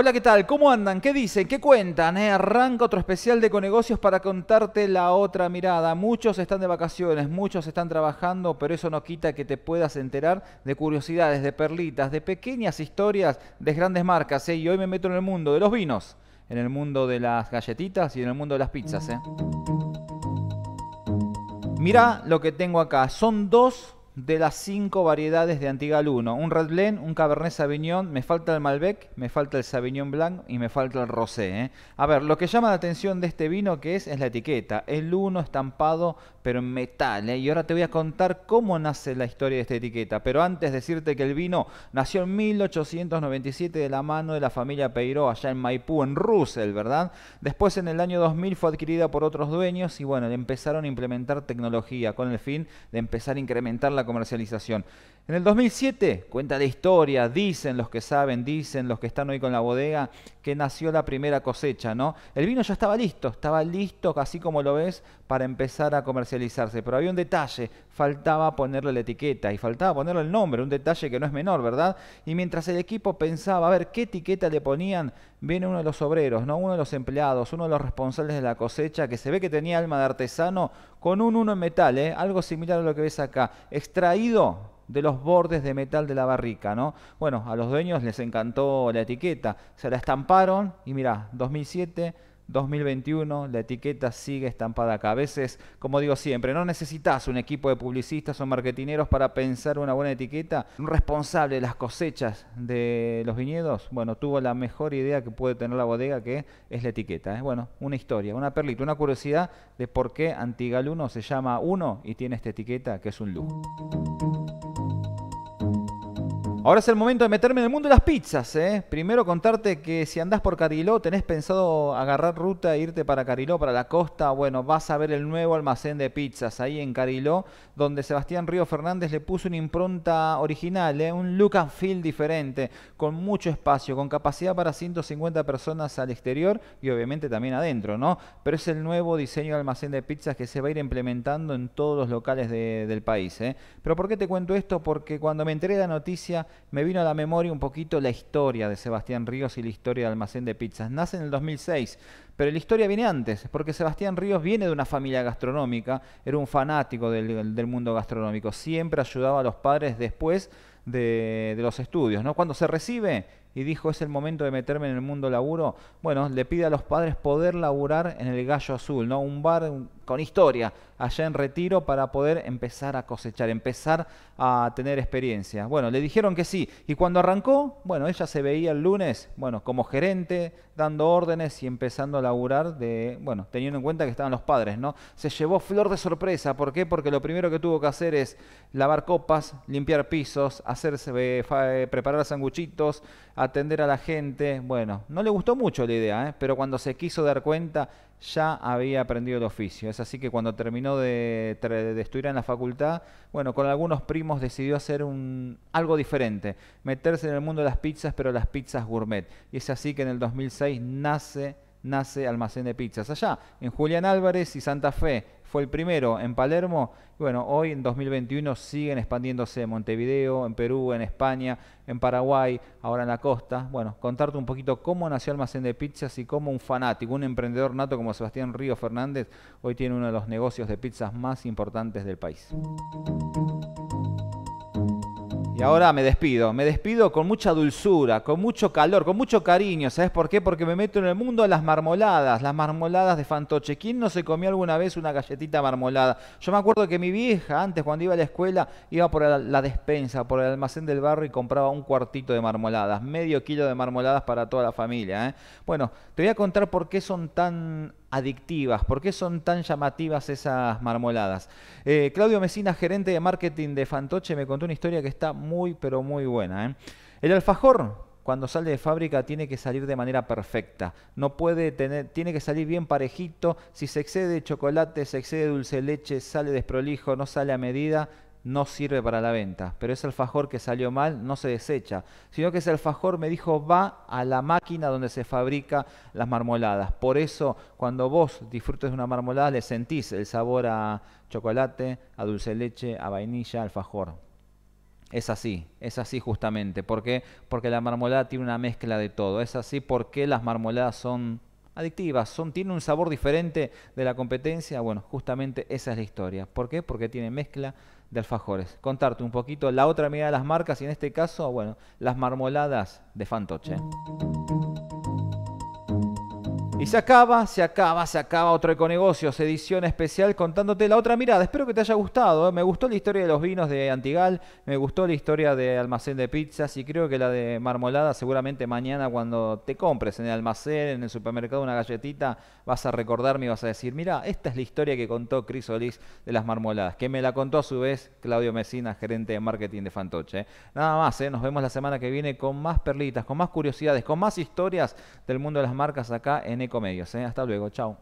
Hola, ¿qué tal? ¿Cómo andan? ¿Qué dicen? ¿Qué cuentan? Eh, arranca otro especial de Conegocios para contarte la otra mirada. Muchos están de vacaciones, muchos están trabajando, pero eso no quita que te puedas enterar de curiosidades, de perlitas, de pequeñas historias de grandes marcas. ¿eh? Y hoy me meto en el mundo de los vinos, en el mundo de las galletitas y en el mundo de las pizzas. Eh. Mirá lo que tengo acá. Son dos de las cinco variedades de Antigal 1. Un Red Blend, un Cabernet Sauvignon, me falta el Malbec, me falta el Sauvignon Blanc y me falta el Rosé. ¿eh? A ver, lo que llama la atención de este vino que es, es la etiqueta. El 1 estampado pero en metal. ¿eh? Y ahora te voy a contar cómo nace la historia de esta etiqueta. Pero antes decirte que el vino nació en 1897 de la mano de la familia Peiro allá en Maipú, en Russell, ¿verdad? Después en el año 2000 fue adquirida por otros dueños y bueno, le empezaron a implementar tecnología con el fin de empezar a incrementar la comercialización. En el 2007, cuenta de historia, dicen los que saben, dicen los que están hoy con la bodega, que nació la primera cosecha, ¿no? El vino ya estaba listo, estaba listo, así como lo ves, para empezar a comercializarse. Pero había un detalle, faltaba ponerle la etiqueta y faltaba ponerle el nombre, un detalle que no es menor, ¿verdad? Y mientras el equipo pensaba a ver qué etiqueta le ponían, viene uno de los obreros, ¿no? Uno de los empleados, uno de los responsables de la cosecha, que se ve que tenía alma de artesano, con un uno en metal, ¿eh? Algo similar a lo que ves acá, extraído de los bordes de metal de la barrica, ¿no? Bueno, a los dueños les encantó la etiqueta, se la estamparon y mirá, 2007, 2021, la etiqueta sigue estampada acá. A veces, como digo siempre, no necesitas un equipo de publicistas o marketineros para pensar una buena etiqueta. Un responsable de las cosechas de los viñedos, bueno, tuvo la mejor idea que puede tener la bodega, que es la etiqueta. Es, ¿eh? bueno, una historia, una perlita, una curiosidad de por qué Antigaluno se llama uno y tiene esta etiqueta que es un lujo. Ahora es el momento de meterme en el mundo de las pizzas. ¿eh? Primero contarte que si andás por Cariló, tenés pensado agarrar ruta e irte para Cariló, para la costa, bueno, vas a ver el nuevo almacén de pizzas ahí en Cariló, donde Sebastián Río Fernández le puso una impronta original, ¿eh? un look and feel diferente, con mucho espacio, con capacidad para 150 personas al exterior y obviamente también adentro, ¿no? Pero es el nuevo diseño de almacén de pizzas que se va a ir implementando en todos los locales del país. ¿eh? Pero ¿por qué te cuento esto? Porque cuando me enteré de la noticia, me vino a la memoria un poquito la historia de Sebastián Ríos y la historia del almacén de pizzas. Nace en el 2006, pero la historia viene antes, porque Sebastián Ríos viene de una familia gastronómica, era un fanático del, mundo gastronómico, siempre ayudaba a los padres después de, de los estudios. ¿no? Cuando se recibe, y dijo es el momento de meterme en el mundo laburo, bueno, le pide a los padres poder laburar en el Gallo Azul, ¿no? Un bar con historia allá en Retiro para poder empezar a cosechar, empezar a tener experiencia. Bueno, le dijeron que sí y cuando arrancó, bueno, ella se veía el lunes, bueno, como gerente, dando órdenes y empezando a laburar de, bueno, teniendo en cuenta que estaban los padres, ¿no? Se llevó flor de sorpresa, ¿por qué? Porque lo primero que tuvo que hacer es lavar copas, limpiar pisos, hacerse eh, eh, preparar sanguchitos, atender a la gente. Bueno, no le gustó mucho la idea, ¿eh? pero cuando se quiso dar cuenta ya había aprendido el oficio. Es así que cuando terminó de, de estudiar en la facultad, bueno, con algunos primos decidió hacer un, algo diferente, meterse en el mundo de las pizzas, pero las pizzas gourmet. Y es así que en el 2006 nace nace Almacén de Pizzas. Allá, en Julián Álvarez y Santa Fe, fue el primero en Palermo. Bueno, hoy en 2021 siguen expandiéndose en Montevideo, en Perú, en España, en Paraguay, ahora en la costa. Bueno, contarte un poquito cómo nació Almacén de Pizzas y cómo un fanático, un emprendedor nato como Sebastián Río Fernández, hoy tiene uno de los negocios de pizzas más importantes del país. Y ahora me despido, me despido con mucha dulzura, con mucho calor, con mucho cariño. ¿Sabes por qué? Porque me meto en el mundo de las marmoladas, las marmoladas de Fantoche. ¿Quién no se comió alguna vez una galletita marmolada? Yo me acuerdo que mi vieja, antes cuando iba a la escuela, iba por la despensa, por el almacén del barrio y compraba un cuartito de marmoladas, medio kilo de marmoladas para toda la familia. ¿eh? Bueno, te voy a contar por qué son tan adictivas? ¿Por qué son tan llamativas esas marmoladas? Eh, Claudio Mesina, gerente de marketing de Fantoche, me contó una historia que está muy, pero muy buena. ¿eh? El alfajor, cuando sale de fábrica tiene que salir de manera perfecta. No puede tener, tiene que salir bien parejito. Si se excede de chocolate, se excede de dulce de leche, sale desprolijo, no sale a medida, no sirve para la venta. Pero ese alfajor que salió mal no se desecha, sino que ese alfajor me dijo va a la máquina donde se fabrica las marmoladas. Por eso cuando vos disfrutes de una marmolada le sentís el sabor a chocolate, a dulce leche, a vainilla, alfajor. Es así, es así justamente. ¿Por qué? Porque la marmolada tiene una mezcla de todo. Es así porque las marmoladas son adictivas, son, tienen un sabor diferente de la competencia. Bueno, justamente esa es la historia. ¿Por qué? Porque tiene mezcla de alfajores. Contarte un poquito la otra mirada de las marcas y en este caso, bueno, las marmoladas de Fantoche. Y mm. se acaba, se acaba, se acaba otro Econegocios, edición especial contándote la otra mirada. Espero que te haya gustado. ¿eh? Me gustó la historia de los vinos de Antigal, me gustó la historia de Almacén de Pizzas y creo que la de Marmolada seguramente mañana cuando te compres en el almacén, en el supermercado una galletita, vas a recordarme y vas a decir, mira, esta es la historia que contó Cris Solís de las Marmoladas, que me la contó a su vez Claudio Mesina, gerente de marketing de Fantoche. ¿eh? Nada más, ¿eh? nos vemos la semana que viene con más perlitas, con más curiosidades, con más historias del mundo de las marcas acá en comedias, ¿eh? Hasta luego, chao.